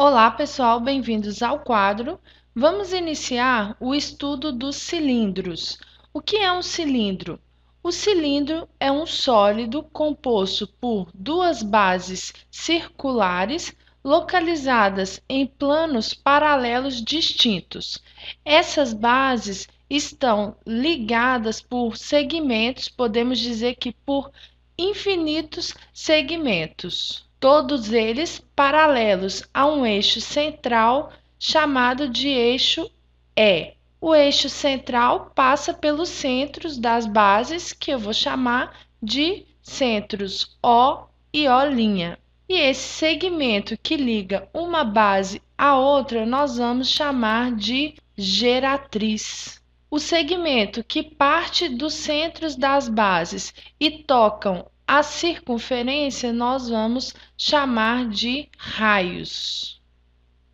Olá, pessoal, bem-vindos ao quadro. Vamos iniciar o estudo dos cilindros. O que é um cilindro? O cilindro é um sólido composto por duas bases circulares localizadas em planos paralelos distintos. Essas bases estão ligadas por segmentos, podemos dizer que por infinitos segmentos todos eles paralelos a um eixo central chamado de eixo E. O eixo central passa pelos centros das bases, que eu vou chamar de centros O e O'. E esse segmento que liga uma base à outra nós vamos chamar de geratriz. O segmento que parte dos centros das bases e tocam a circunferência nós vamos chamar de raios.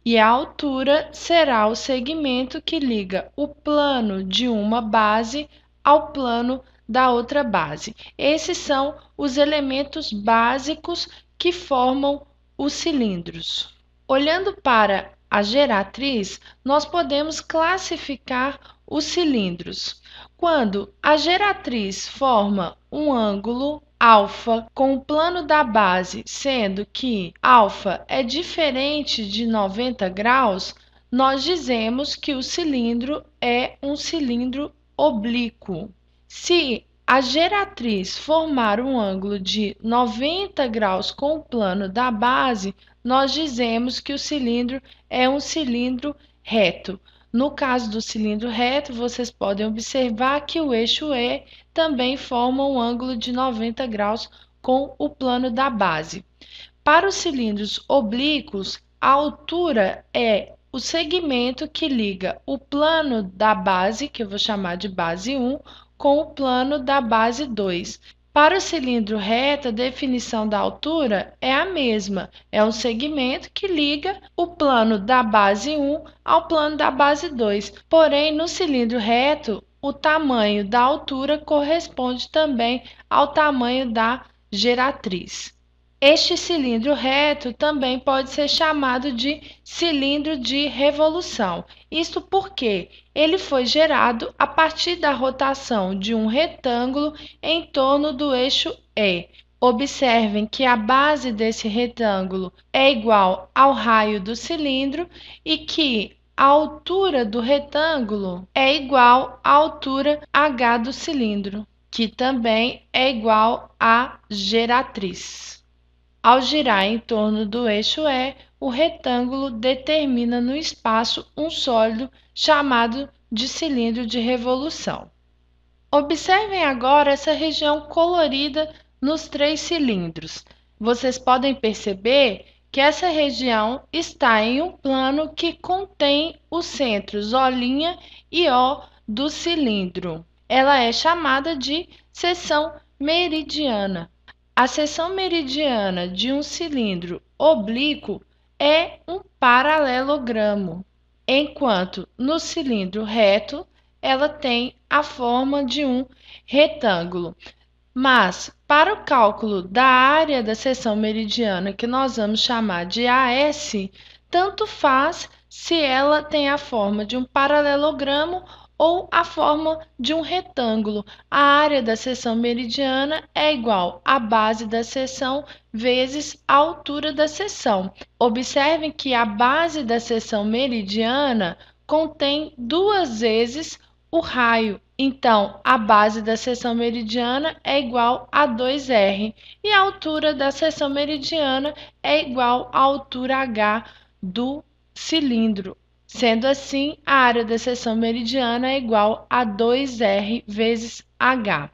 E a altura será o segmento que liga o plano de uma base ao plano da outra base. Esses são os elementos básicos que formam os cilindros. Olhando para a geratriz, nós podemos classificar os cilindros. Quando a geratriz forma um ângulo alfa com o plano da base, sendo que alfa é diferente de 90 graus, nós dizemos que o cilindro é um cilindro oblíquo. Se a geratriz formar um ângulo de 90 graus com o plano da base, nós dizemos que o cilindro é um cilindro reto. No caso do cilindro reto, vocês podem observar que o eixo E também forma um ângulo de 90 graus com o plano da base. Para os cilindros oblíquos, a altura é o segmento que liga o plano da base, que eu vou chamar de base 1, com o plano da base 2. Para o cilindro reto, a definição da altura é a mesma, é um segmento que liga o plano da base 1 ao plano da base 2. Porém, no cilindro reto, o tamanho da altura corresponde também ao tamanho da geratriz. Este cilindro reto também pode ser chamado de cilindro de revolução. Isto porque ele foi gerado a partir da rotação de um retângulo em torno do eixo E. Observem que a base desse retângulo é igual ao raio do cilindro e que a altura do retângulo é igual à altura H do cilindro, que também é igual à geratriz. Ao girar em torno do eixo E, o retângulo determina no espaço um sólido chamado de cilindro de revolução. Observem agora essa região colorida nos três cilindros. Vocês podem perceber que essa região está em um plano que contém os centros O' e O do cilindro. Ela é chamada de seção meridiana. A seção meridiana de um cilindro oblíquo é um paralelogramo, enquanto no cilindro reto ela tem a forma de um retângulo. Mas, para o cálculo da área da seção meridiana, que nós vamos chamar de AS, tanto faz se ela tem a forma de um paralelogramo ou a forma de um retângulo. A área da seção meridiana é igual à base da seção vezes a altura da seção. Observem que a base da seção meridiana contém duas vezes o raio. Então, a base da seção meridiana é igual a 2r e a altura da seção meridiana é igual à altura h do cilindro. Sendo assim, a área da seção meridiana é igual a 2R vezes H.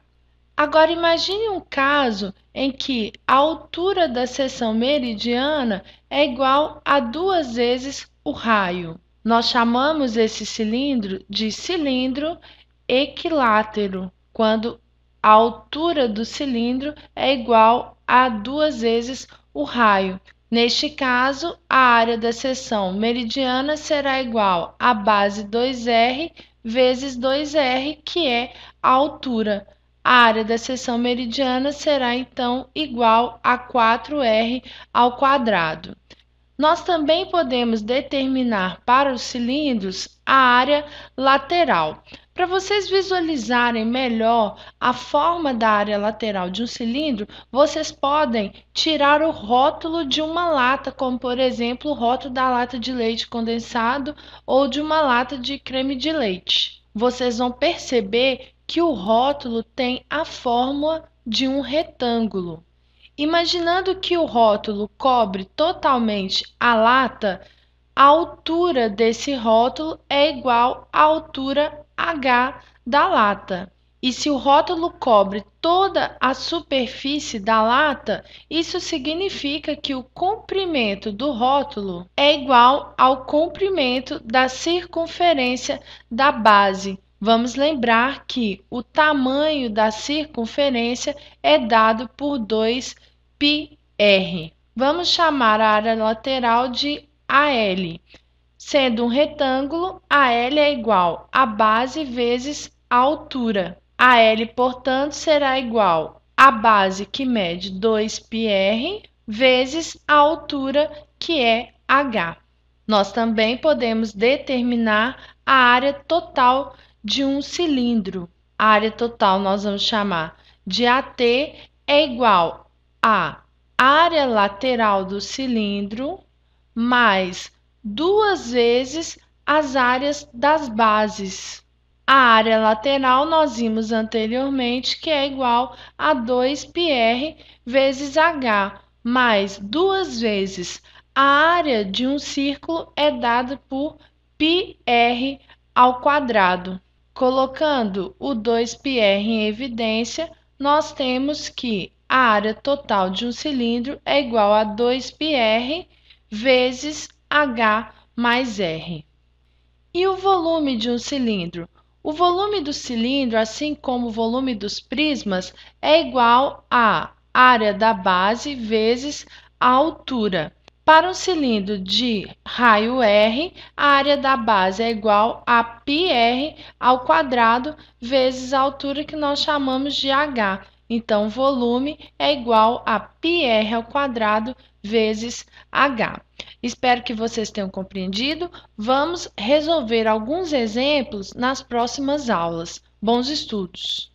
Agora imagine um caso em que a altura da seção meridiana é igual a duas vezes o raio. Nós chamamos esse cilindro de cilindro equilátero, quando a altura do cilindro é igual a duas vezes o raio. Neste caso, a área da seção meridiana será igual à base 2R vezes 2R, que é a altura. A área da seção meridiana será então igual a 4R ao quadrado. Nós também podemos determinar para os cilindros a área lateral. Para vocês visualizarem melhor a forma da área lateral de um cilindro, vocês podem tirar o rótulo de uma lata, como por exemplo o rótulo da lata de leite condensado ou de uma lata de creme de leite. Vocês vão perceber que o rótulo tem a fórmula de um retângulo. Imaginando que o rótulo cobre totalmente a lata, a altura desse rótulo é igual à altura H da lata. E se o rótulo cobre toda a superfície da lata, isso significa que o comprimento do rótulo é igual ao comprimento da circunferência da base. Vamos lembrar que o tamanho da circunferência é dado por 2 πr. Vamos chamar a área lateral de AL. Sendo um retângulo, AL é igual a base vezes a altura. AL, portanto, será igual a base que mede 2πr vezes a altura que é h. Nós também podemos determinar a área total de um cilindro. A área total nós vamos chamar de AT é igual a área lateral do cilindro mais duas vezes as áreas das bases. A área lateral nós vimos anteriormente que é igual a 2πr vezes h, mais duas vezes a área de um círculo é dada por πr ao quadrado. Colocando o 2πr em evidência, nós temos que a área total de um cilindro é igual a 2πr vezes h mais r. E o volume de um cilindro? O volume do cilindro, assim como o volume dos prismas, é igual à área da base vezes a altura. Para um cilindro de raio R, a área da base é igual a πr ao quadrado vezes a altura que nós chamamos de h. Então, volume é igual a πr ao quadrado vezes h. Espero que vocês tenham compreendido. Vamos resolver alguns exemplos nas próximas aulas. Bons estudos!